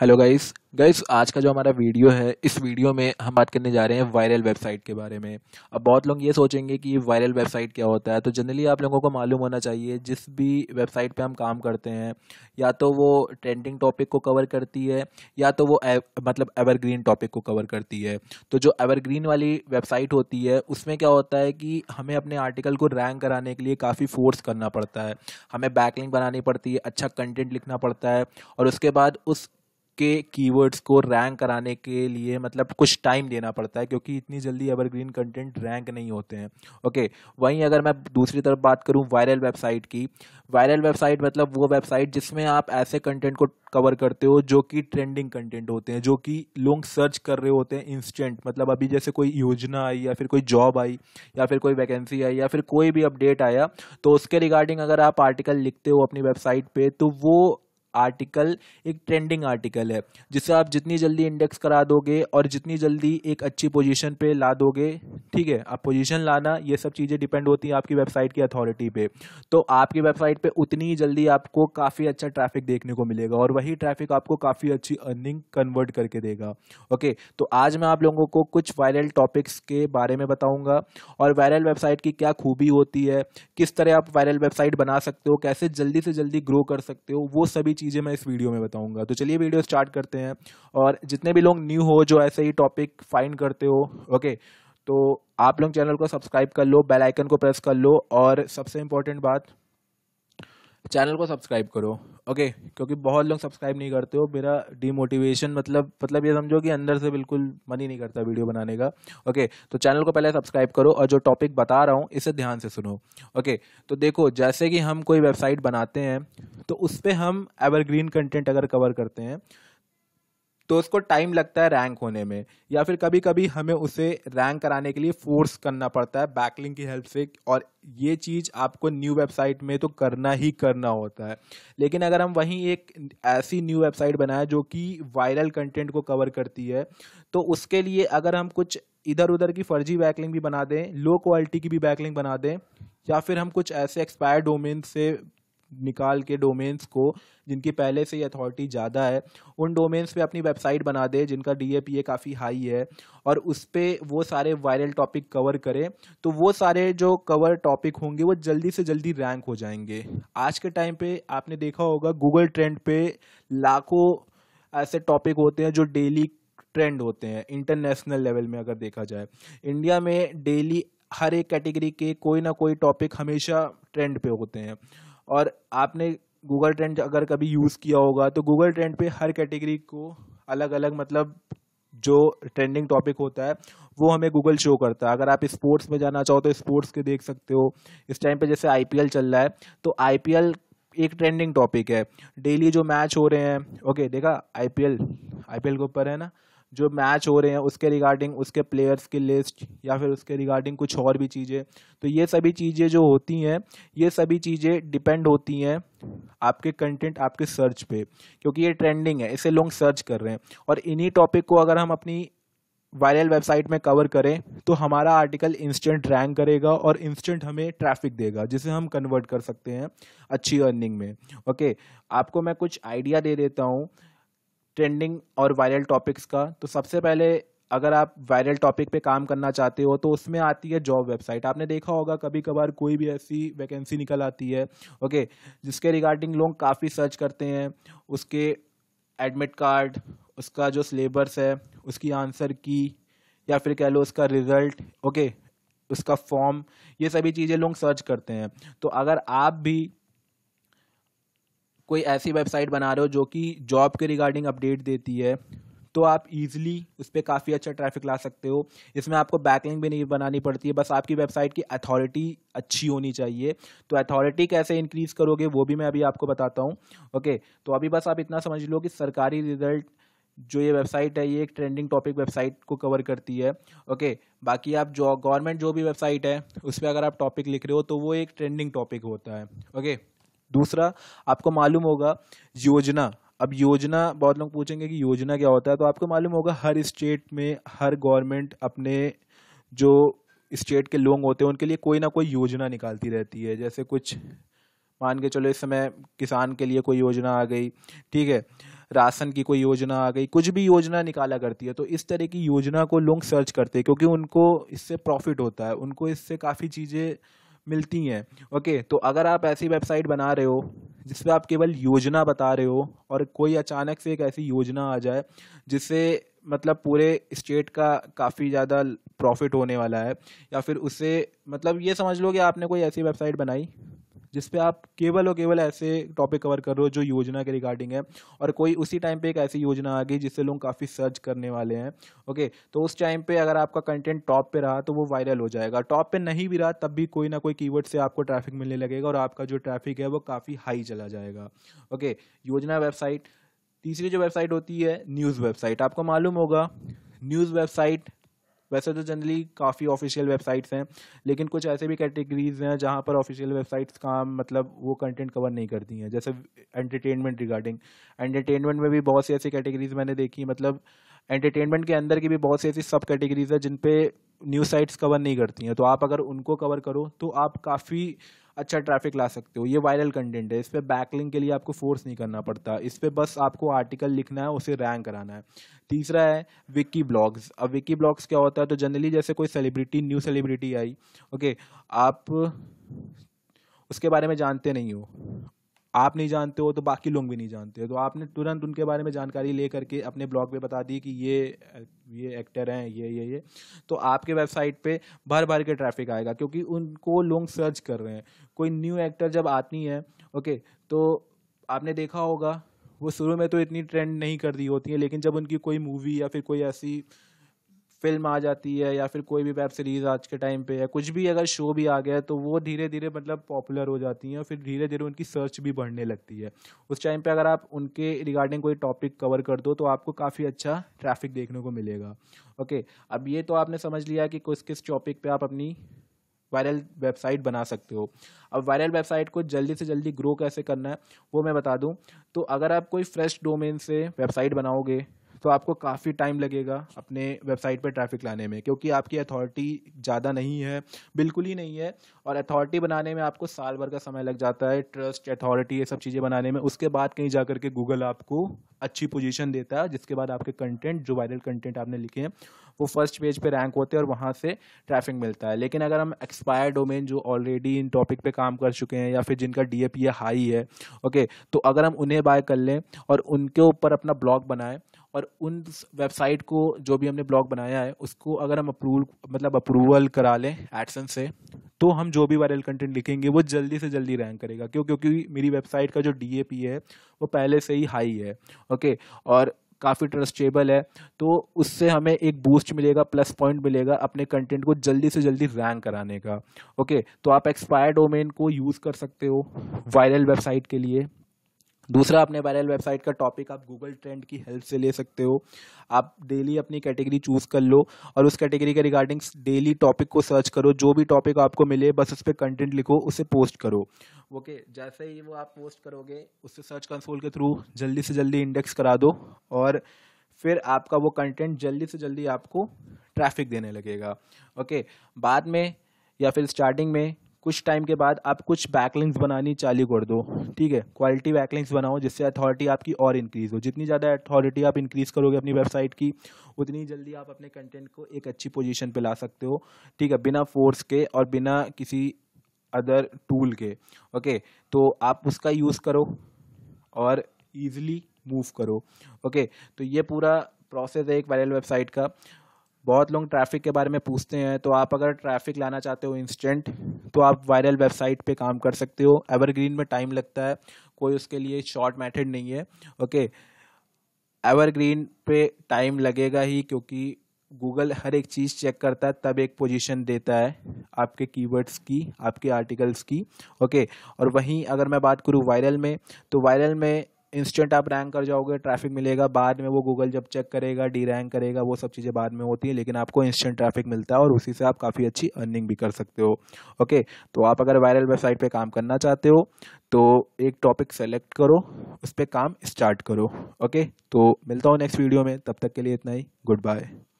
hello guys guys आज का जो हमारा वीडियो है इस वीडियो में हम बात करने जा रहे हैं वायरल वेबसाइट के बारे में अब बहुत लोग ये सोचेंगे कि वायरल वेबसाइट क्या होता है तो जनरली आप लोगों को मालूम होना चाहिए जिस भी वेबसाइट पे हम काम करते हैं या तो वो ट्रेंडिंग टॉपिक को कवर करती है या तो वो एव, मतलब एवरग्रीन टॉपिक को कवर करती है तो जो एवरग्रीन वाली वेबसाइट होती है उसमें क्या होता है कि हमें अपने आर्टिकल को रैंक कराने के लिए काफ़ी फोर्स करना पड़ता है हमें बैकलिंग बनानी पड़ती है अच्छा कंटेंट लिखना पड़ता है और उसके बाद उस के कीवर्ड्स को रैंक कराने के लिए मतलब कुछ टाइम देना पड़ता है क्योंकि इतनी जल्दी एवरग्रीन कंटेंट रैंक नहीं होते हैं ओके वहीं अगर मैं दूसरी तरफ बात करूं वायरल वेबसाइट की वायरल वेबसाइट मतलब वो वेबसाइट जिसमें आप ऐसे कंटेंट को कवर करते हो जो कि ट्रेंडिंग कंटेंट होते हैं जो कि लोग सर्च कर रहे होते हैं इंस्टेंट मतलब अभी जैसे कोई योजना आई या फिर कोई जॉब आई या फिर कोई वैकेंसी आई या फिर कोई भी अपडेट आया तो उसके रिगार्डिंग अगर आप आर्टिकल लिखते हो अपनी वेबसाइट पे तो वो आर्टिकल एक ट्रेंडिंग आर्टिकल है जिसे आप जितनी जल्दी इंडेक्स करा दोगे और जितनी जल्दी एक अच्छी पोजीशन पे ला दोगे ठीक है आप पोजीशन लाना ये सब चीज़ें डिपेंड होती हैं आपकी वेबसाइट की अथॉरिटी पे तो आपकी वेबसाइट पे उतनी ही जल्दी आपको काफ़ी अच्छा ट्रैफिक देखने को मिलेगा और वही ट्रैफिक आपको काफ़ी अच्छी अर्निंग कन्वर्ट करके देगा ओके तो आज मैं आप लोगों को कुछ वायरल टॉपिक्स के बारे में बताऊँगा और वायरल वेबसाइट की क्या खूबी होती है किस तरह आप वायरल वेबसाइट बना सकते हो कैसे जल्दी से जल्दी ग्रो कर सकते हो वो सभी चीज़ें मैं इस वीडियो में बताऊंगा तो चलिए वीडियो स्टार्ट करते हैं और जितने भी लोग न्यू हो जो ऐसे ही टॉपिक फाइंड करते हो ओके तो आप लोग चैनल को सब्सक्राइब कर लो बेल आइकन को प्रेस कर लो और सबसे इम्पोर्टेंट बात चैनल को सब्सक्राइब करो ओके क्योंकि बहुत लोग सब्सक्राइब नहीं करते हो मेरा डीमोटिवेशन मतलब मतलब ये समझो कि अंदर से बिल्कुल मन ही नहीं करता वीडियो बनाने का ओके तो चैनल को पहले सब्सक्राइब करो और जो टॉपिक बता रहा हूँ इसे ध्यान से सुनो ओके तो देखो जैसे कि हम कोई वेबसाइट बनाते हैं तो उस पर हम एवरग्रीन कंटेंट अगर कवर करते हैं तो उसको टाइम लगता है रैंक होने में या फिर कभी कभी हमें उसे रैंक कराने के लिए फोर्स करना पड़ता है बैकलिंग की हेल्प से और ये चीज़ आपको न्यू वेबसाइट में तो करना ही करना होता है लेकिन अगर हम वहीं एक ऐसी न्यू वेबसाइट बनाएं जो कि वायरल कंटेंट को कवर करती है तो उसके लिए अगर हम कुछ इधर उधर की फर्जी बैकलिंग भी बना दें लो क्वालिटी की भी बैकलिंग बना दें या फिर हम कुछ ऐसे एक्सपायर डोमेन से निकाल के डोमेन्स को जिनकी पहले से ही अथॉरिटी ज़्यादा है उन डोमेन्स पे अपनी वेबसाइट बना दे जिनका डी ए पी ए काफ़ी हाई है और उस पर वो सारे वायरल टॉपिक कवर करें तो वो सारे जो कवर टॉपिक होंगे वो जल्दी से जल्दी रैंक हो जाएंगे आज के टाइम पे आपने देखा होगा गूगल ट्रेंड पे लाखों ऐसे टॉपिक होते हैं जो डेली ट्रेंड होते हैं इंटरनेशनल लेवल में अगर देखा जाए इंडिया में डेली हर एक कैटेगरी के कोई ना कोई टॉपिक हमेशा ट्रेंड पे होते हैं और आपने गूगल ट्रेंड अगर कभी यूज़ किया होगा तो गूगल ट्रेंड पे हर कैटेगरी को अलग अलग मतलब जो ट्रेंडिंग टॉपिक होता है वो हमें गूगल शो करता है अगर आप स्पोर्ट्स में जाना चाहो तो स्पोर्ट्स के देख सकते हो इस टाइम पे जैसे आई चल रहा है तो आई एक ट्रेंडिंग टॉपिक है डेली जो मैच हो रहे हैं ओके देखा पी एल के ऊपर है ना जो मैच हो रहे हैं उसके रिगार्डिंग उसके प्लेयर्स की लिस्ट या फिर उसके रिगार्डिंग कुछ और भी चीज़ें तो ये सभी चीज़ें जो होती हैं ये सभी चीज़ें डिपेंड होती हैं आपके कंटेंट आपके सर्च पे क्योंकि ये ट्रेंडिंग है इसे लोग सर्च कर रहे हैं और इन्हीं टॉपिक को अगर हम अपनी वायरल वेबसाइट में कवर करें तो हमारा आर्टिकल इंस्टेंट रैंक करेगा और इंस्टेंट हमें ट्रैफिक देगा जिसे हम कन्वर्ट कर सकते हैं अच्छी अर्निंग में ओके आपको मैं कुछ आइडिया दे देता हूँ ट्रेंडिंग और वायरल टॉपिक्स का तो सबसे पहले अगर आप वायरल टॉपिक पे काम करना चाहते हो तो उसमें आती है जॉब वेबसाइट आपने देखा होगा कभी कभार कोई भी ऐसी वैकेंसी निकल आती है ओके जिसके रिगार्डिंग लोग काफ़ी सर्च करते हैं उसके एडमिट कार्ड उसका जो सिलेबस है उसकी आंसर की या फिर कह लो उसका रिजल्ट ओके उसका फॉर्म ये सभी चीज़ें लोग सर्च करते हैं तो अगर आप भी कोई ऐसी वेबसाइट बना रहे हो जो कि जॉब के रिगार्डिंग अपडेट देती है तो आप इजीली उस पर काफ़ी अच्छा ट्रैफिक ला सकते हो इसमें आपको बैकलिंग भी नहीं बनानी पड़ती है बस आपकी वेबसाइट की अथॉरिटी अच्छी होनी चाहिए तो अथॉरिटी कैसे इंक्रीज़ करोगे वो भी मैं अभी आपको बताता हूँ ओके तो अभी बस आप इतना समझ लो कि सरकारी रिजल्ट जो ये वेबसाइट है ये एक ट्रेंडिंग टॉपिक वेबसाइट को कवर करती है ओके बाकी आप जो गवर्नमेंट जो भी वेबसाइट है उस पर अगर आप टॉपिक लिख रहे हो तो वो एक ट्रेंडिंग टॉपिक होता है ओके दूसरा आपको मालूम होगा योजना अब योजना बहुत लोग पूछेंगे कि योजना क्या होता है तो आपको मालूम होगा हर स्टेट में हर गवर्नमेंट अपने जो स्टेट के लोग होते हैं उनके लिए कोई ना कोई योजना निकालती रहती है जैसे कुछ मान के चलो इस समय किसान के लिए कोई योजना आ गई ठीक है राशन की कोई योजना आ गई कुछ भी योजना निकाला करती है तो इस तरह की योजना को लोग सर्च करते हैं क्योंकि उनको इससे प्रॉफिट होता है उनको इससे काफ़ी चीज़ें मिलती हैं ओके तो अगर आप ऐसी वेबसाइट बना रहे हो पर आप केवल योजना बता रहे हो और कोई अचानक से एक ऐसी योजना आ जाए जिससे मतलब पूरे स्टेट का काफ़ी ज़्यादा प्रॉफिट होने वाला है या फिर उससे मतलब ये समझ लो कि आपने कोई ऐसी वेबसाइट बनाई जिसपे आप केवल और केवल ऐसे टॉपिक कवर कर रहे हो जो योजना के रिगार्डिंग है और कोई उसी टाइम पे एक ऐसी योजना आ गई जिससे लोग काफ़ी सर्च करने वाले हैं ओके तो उस टाइम पे अगर आपका कंटेंट टॉप पे रहा तो वो वायरल हो जाएगा टॉप पे नहीं भी रहा तब भी कोई ना कोई कीवर्ड से आपको ट्रैफिक मिलने लगेगा और आपका जो ट्रैफिक है वो काफ़ी हाई चला जाएगा ओके योजना वेबसाइट तीसरी जो वेबसाइट होती है न्यूज़ वेबसाइट आपको मालूम होगा न्यूज़ वेबसाइट वैसे तो जनरली काफ़ी ऑफिशियल वेबसाइट्स हैं लेकिन कुछ ऐसे भी कैटेगरीज हैं जहाँ पर ऑफिशियल वेबसाइट्स का मतलब वो कंटेंट कवर नहीं करती हैं जैसे एंटरटेनमेंट रिगार्डिंग एंटरटेनमेंट में भी बहुत सी ऐसी कैटेगरीज मैंने देखी मतलब एंटरटेनमेंट के अंदर की भी बहुत सी ऐसी सब कैटेगरीज है जिन पे न्यूज़ साइट्स कवर नहीं करती हैं तो आप अगर उनको कवर करो तो आप काफ़ी अच्छा ट्रैफिक ला सकते हो ये वायरल कंटेंट है इस पर बैकलिंग के लिए आपको फोर्स नहीं करना पड़ता इस पर बस आपको आर्टिकल लिखना है उसे रैंक कराना है तीसरा है विक्की ब्लॉग्स अब विकी ब्लॉग्स क्या होता है तो जनरली जैसे कोई सेलिब्रिटी न्यू सेलिब्रिटी आई ओके आप उसके बारे में जानते नहीं हो आप नहीं जानते हो तो बाकी लोग भी नहीं जानते हो तो आपने तुरंत उनके बारे में जानकारी ले करके अपने ब्लॉग पे बता दी कि ये ये एक्टर हैं ये ये ये तो आपके वेबसाइट पे भर भर के ट्रैफिक आएगा क्योंकि उनको लोग सर्च कर रहे हैं कोई न्यू एक्टर जब आती है ओके तो आपने देखा होगा वो शुरू में तो इतनी ट्रेंड नहीं कर दी होती है लेकिन जब उनकी कोई मूवी या फिर कोई ऐसी फिल्म आ जाती है या फिर कोई भी वेब सीरीज़ आज के टाइम पे या कुछ भी अगर शो भी आ गया है तो वो धीरे धीरे मतलब पॉपुलर हो जाती हैं और फिर धीरे धीरे उनकी सर्च भी बढ़ने लगती है उस टाइम पे अगर आप उनके रिगार्डिंग कोई टॉपिक कवर कर दो तो आपको काफ़ी अच्छा ट्रैफिक देखने को मिलेगा ओके अब ये तो आपने समझ लिया कि किस किस टॉपिक पर आप अपनी वायरल वेबसाइट बना सकते हो अब वायरल वेबसाइट को जल्दी से जल्दी ग्रो कैसे करना है वो मैं बता दूँ तो अगर आप कोई फ्रेश डोमेन से वेबसाइट बनाओगे तो आपको काफ़ी टाइम लगेगा अपने वेबसाइट पर ट्रैफिक लाने में क्योंकि आपकी अथॉरिटी ज़्यादा नहीं है बिल्कुल ही नहीं है और अथॉरिटी बनाने में आपको साल भर का समय लग जाता है ट्रस्ट अथॉरिटी ये सब चीज़ें बनाने में उसके बाद कहीं जा करके गूगल आपको अच्छी पोजीशन देता है जिसके बाद आपके कंटेंट जो वायरल कंटेंट आपने लिखे हैं वो फर्स्ट पेज पे रैंक होते हैं और वहाँ से ट्रैफिक मिलता है लेकिन अगर हम एक्सपायर डोमेन जो ऑलरेडी इन टॉपिक पे काम कर चुके हैं या फिर जिनका डी ए हाई है ओके तो अगर हम उन्हें बाय कर लें और उनके ऊपर अपना ब्लॉग बनाएं और उन वेबसाइट को जो भी हमने ब्लॉग बनाया है उसको अगर हम अप्रूवल मतलब अप्रूवल करा लें एडसन से तो हम जो भी वायरल कंटेंट लिखेंगे वो जल्दी से जल्दी रैंक करेगा क्यों क्योंकि मेरी वेबसाइट का जो डी है वो पहले से ही हाई है ओके और काफ़ी ट्रस्टेबल है तो उससे हमें एक बूस्ट मिलेगा प्लस पॉइंट मिलेगा अपने कंटेंट को जल्दी से जल्दी रैंक कराने का ओके तो आप एक्सपायर डोमेन को यूज़ कर सकते हो वायरल वेबसाइट के लिए दूसरा अपने वायरल वेबसाइट का टॉपिक आप गूगल ट्रेंड की हेल्प से ले सकते हो आप डेली अपनी कैटेगरी चूज़ कर लो और उस कैटेगरी के रिगार्डिंग डेली टॉपिक को सर्च करो जो भी टॉपिक आपको मिले बस उस पर कंटेंट लिखो उसे पोस्ट करो ओके okay, जैसे ही वो आप पोस्ट करोगे उससे सर्च कंसोल के थ्रू जल्दी से जल्दी इंडेक्स करा दो और फिर आपका वो कंटेंट जल्दी से जल्दी आपको ट्रैफिक देने लगेगा ओके okay, बाद में या फिर स्टार्टिंग में कुछ टाइम के बाद आप कुछ बैकलिंग्स बनानी चालू कर दो ठीक है क्वालिटी बैकलिंग्स बनाओ जिससे अथॉरिटी आपकी और इंक्रीज़ हो जितनी ज़्यादा अथॉरिटी आप इंक्रीज़ करोगे अपनी वेबसाइट की उतनी जल्दी आप अपने कंटेंट को एक अच्छी पोजीशन पे ला सकते हो ठीक है बिना फोर्स के और बिना किसी अदर टूल के ओके तो आप उसका यूज़ करो और ईज़िली मूव करो ओके तो ये पूरा प्रोसेस है एक वायरल वेबसाइट का बहुत लोग ट्रैफिक के बारे में पूछते हैं तो आप अगर ट्रैफिक लाना चाहते हो इंस्टेंट तो आप वायरल वेबसाइट पे काम कर सकते हो एवरग्रीन में टाइम लगता है कोई उसके लिए शॉर्ट मेथड नहीं है ओके एवरग्रीन पे टाइम लगेगा ही क्योंकि गूगल हर एक चीज़ चेक करता है तब एक पोजीशन देता है आपके कीवर्ड्स की आपके आर्टिकल्स की ओके और वहीं अगर मैं बात करूँ वायरल में तो वायरल में इंस्टेंट आप रैंक कर जाओगे ट्रैफिक मिलेगा बाद में वो गूगल जब चेक करेगा डी रैंक करेगा वो सब चीज़ें बाद में होती है लेकिन आपको इंस्टेंट ट्रैफिक मिलता है और उसी से आप काफ़ी अच्छी अर्निंग भी कर सकते हो ओके तो आप अगर वायरल वेबसाइट पर काम करना चाहते हो तो एक टॉपिक सेलेक्ट करो उस पर काम स्टार्ट करो ओके तो मिलता हूँ नेक्स्ट वीडियो में तब तक के लिए इतना ही गुड बाय